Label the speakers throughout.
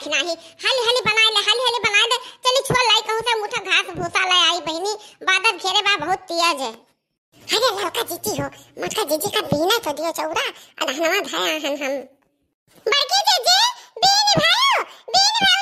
Speaker 1: रखना ही हल हल बनाए ले हल हल बनाए दे चली छोड़ लाई कहूँ से मुठा घास भूसा ले आई बहनी बादल घेरे बा बहुत तिया जे अरे लड़का जीती हो मटका जीती का बीना तो दियो चौरा अदहनवा धाया हन हम बड़की जीजी बीन भायो बीन भायो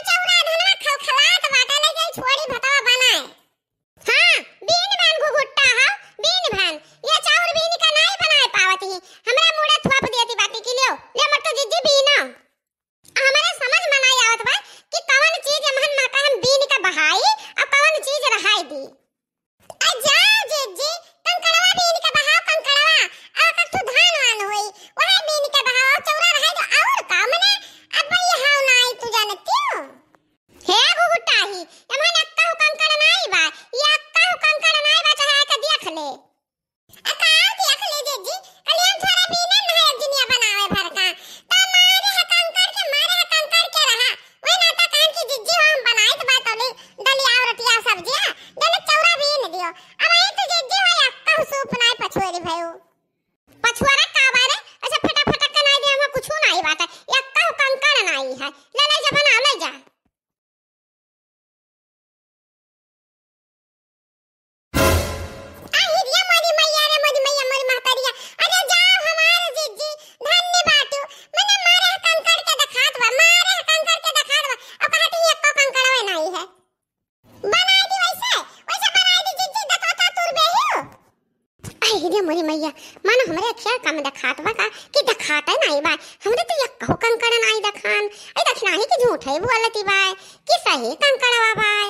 Speaker 1: मोरी मोरी मैया मन हमरे खेल काम दखात बा का कि दखात है ना नहीं बा हमरे तो एक कहो कंकड़ नहीं दखान ए दक्षिणाही कि झूठ है वो अलती बाय कि सही बा बाय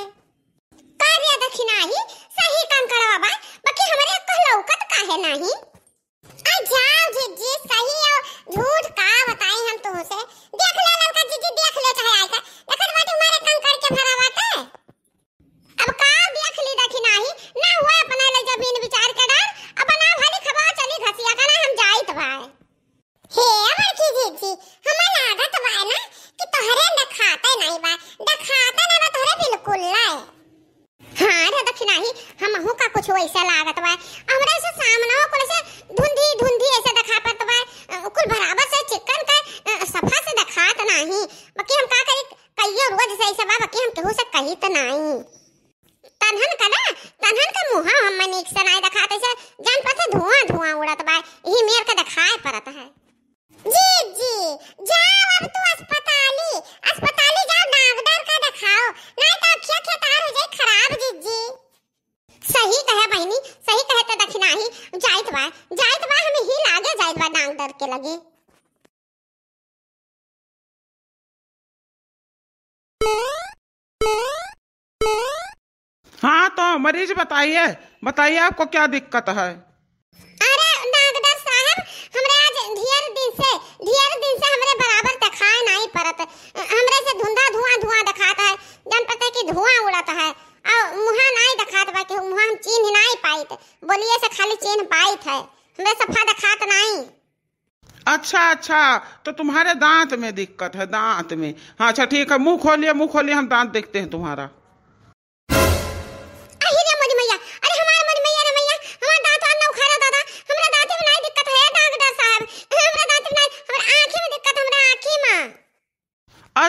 Speaker 1: कार्य ही सही बा बाय बाकी हमरे एक कह लौकत है नहीं आ जाओ जी जी सही और झूठ का बताई हम तो कुछ नहीं हम हूं का कुछ वैसा लागत बा हमरा से सामना कुल से धुंधी धुंधी ऐसा ऐसे दिखापत बा कुल बराबर से चिकन का सफा से दिखात नहीं बाकी हम का करे कइयो रोज से ऐसा बा बाकी हम कहो से कही त नहीं तनहन कदा तनहन का मुहा हम मनीक से नाही दिखात ऐसे
Speaker 2: हाँ तो मरीज बताइए बताइए आपको क्या दिक्कत है
Speaker 1: अरे डॉक्टर साहब हमरे आज ढेर दिन से ढेर दिन से हमरे बराबर दिखाई नहीं पड़त हमरे से धुंधा धुआं धुआं दिखाता है कि धुआं है और नहीं दिखात बा कि हम चिन्ह नहीं बोलिए से खाली चिन्ह है हमरे सफा दिखात नहीं
Speaker 2: अच्छा अच्छा तो तुम्हारे दांत में दिक्कत है दांत में हाँ अच्छा ठीक है मुंह खोलिए मुंह खोलिए हम दांत देखते हैं तुम्हारा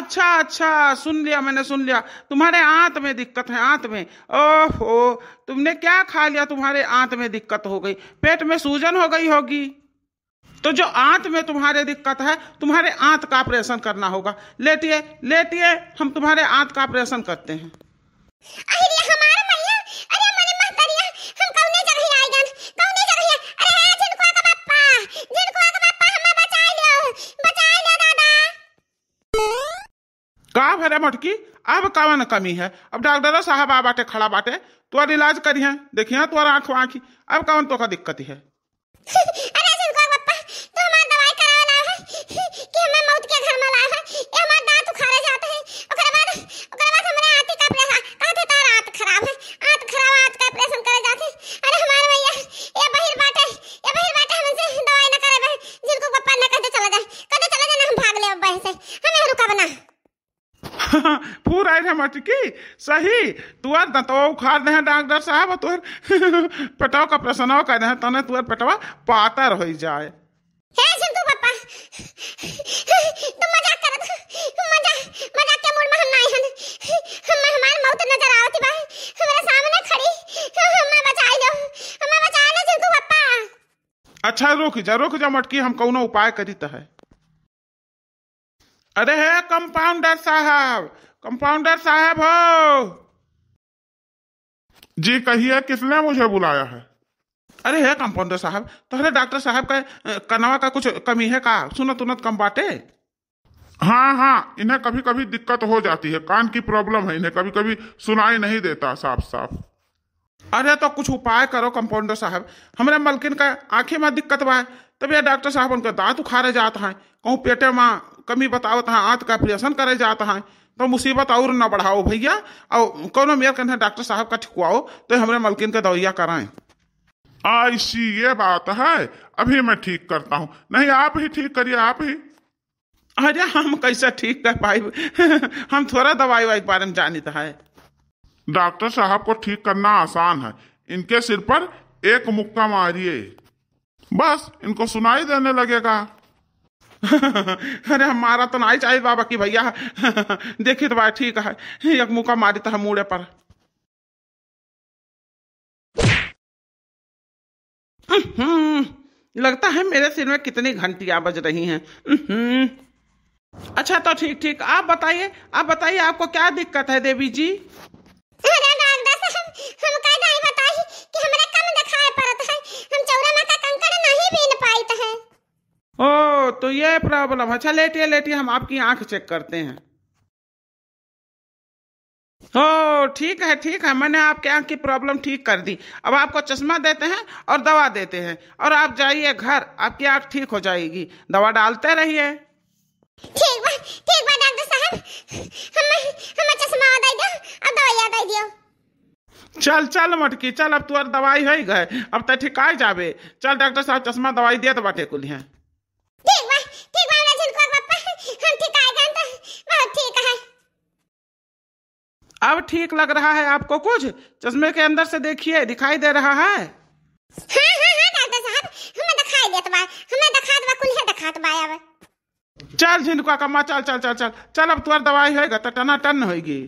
Speaker 2: अच्छा अच्छा सुन लिया मैंने सुन लिया तुम्हारे आंत में दिक्कत है आंत में ओहो तुमने क्या खा लिया तुम्हारे आंत में दिक्कत हो गई पेट में सूजन हो गई होगी तो जो आंत में तुम्हारे दिक्कत है तुम्हारे आंत का ऑपरेशन करना होगा लेटिए लेटिए हम तुम्हारे आंत का ऑपरेशन करते हैं मेरा मटकी अब कवन कमी है अब डॉक्टर साहब आ बाटे खड़ा बाटे तुअर इलाज करिए देखिए तुअर आंख आँखी अब कवन तो का दिक्कत है आए रहे मटकी सही तुअर दंतवा उखाड़ दे डॉक्टर साहब तुहर पेटवा का प्रश्न कर दे तने तुअर पेटवा पातर हो जाए अच्छा रुक जा रुक जा मटकी हम कौनो उपाय करी तो है अरे है कंपाउंडर साहब कंपाउंडर साहब हो जी कहिए किसने मुझे बुलाया है अरे है कंपाउंडर साहब तोहरे डॉक्टर साहब का कनवा का कुछ कमी है का सुनत तो उनत कम बाटे हाँ हाँ इन्हें कभी कभी दिक्कत हो जाती है कान की प्रॉब्लम है इन्हें कभी कभी सुनाई नहीं देता साफ साफ अरे तो कुछ उपाय करो कंपाउंडर साहब हमारे मलकिन का आंखें में दिक्कत तब तभी डॉक्टर साहब उनका दांत उखाड़े जाता है कहूँ पेटे माँ कमी बतावत है आंत का ऑपरेशन करे जाता है तो मुसीबत और ना बढ़ाओ भैया और कौन मेयर कहना डॉक्टर साहब का ठिकवाओ तो हमारे मलकिन का दौरिया कराएं ऐसी ये बात है अभी मैं ठीक करता हूँ नहीं आप ही ठीक करिए आप ही अरे हम कैसे ठीक कर पाए हम थोड़ा दवाई वाई के बारे में जानी है डॉक्टर साहब को ठीक करना आसान है इनके सिर पर एक मुक्का मारिए बस इनको सुनाई देने लगेगा अरे हमारा तो ही चाहिए बाबा की भैया देखे तो भाई ठीक है एक मुका मारी तो मुड़े पर लगता है मेरे सिर में कितनी घंटियां बज रही हैं अच्छा तो ठीक ठीक आप बताइए आप बताइए आपको क्या दिक्कत है देवी जी तो ये प्रॉब्लम अच्छा लेटिए लेटिए हम आपकी आंख चेक करते हैं हो ठीक है ठीक है मैंने आपके आंख की प्रॉब्लम ठीक कर दी अब आपको चश्मा देते हैं और दवा देते हैं और आप जाइए घर आपकी आंख ठीक हो जाएगी दवा डालते रहिए ठीक बा ठीक
Speaker 1: बा डॉक्टर साहब हमें चश्मा दे दो और दे दियो
Speaker 2: चल चल मटकी चल अब तुअर दवाई हो गए अब तो ठिकाए जाबे चल डॉक्टर साहब चश्मा दवाई दिया तो बाटे कुल अब ठीक लग रहा है आपको कुछ चश्मे के अंदर से देखिए दिखाई दे रहा है हाँ, हाँ, हाँ, तो
Speaker 1: तो तो
Speaker 2: चल झिनकुआ कम्मा चल चल चल चल चल अब तुम्हारी दवाई होगा तो टन होगी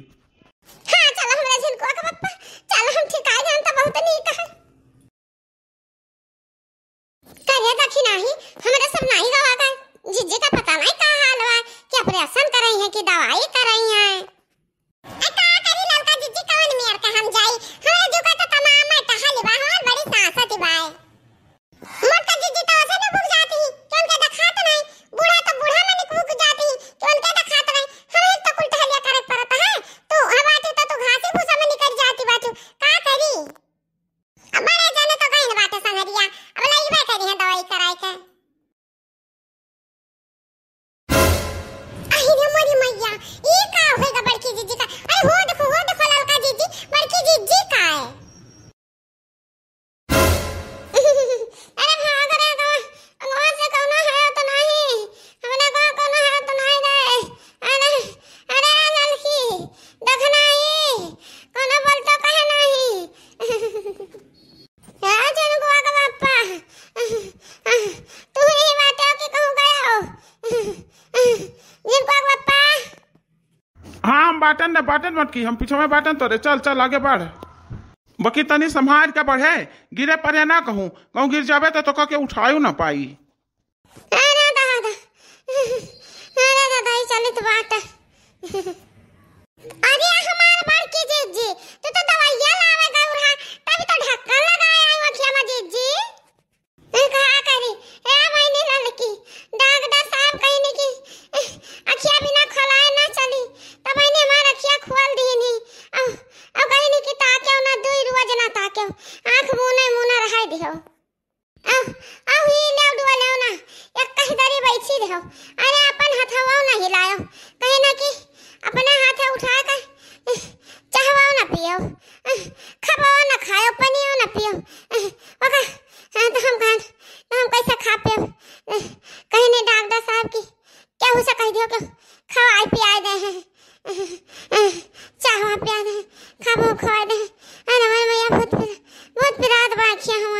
Speaker 1: Ih, carro, rei da barquinha de dica. Ai, roda!
Speaker 2: बाटन ना बाटन मत की हम पीछे में बाटन तोरे चल चल आगे बढ़ बाकी तनी संभाल के बढ़े गिरे परे ना कहूँ कहूँ गिर जाबे तो तो के उठायो ना पाई
Speaker 1: अरे हमार बार के जे जे तो तो क्या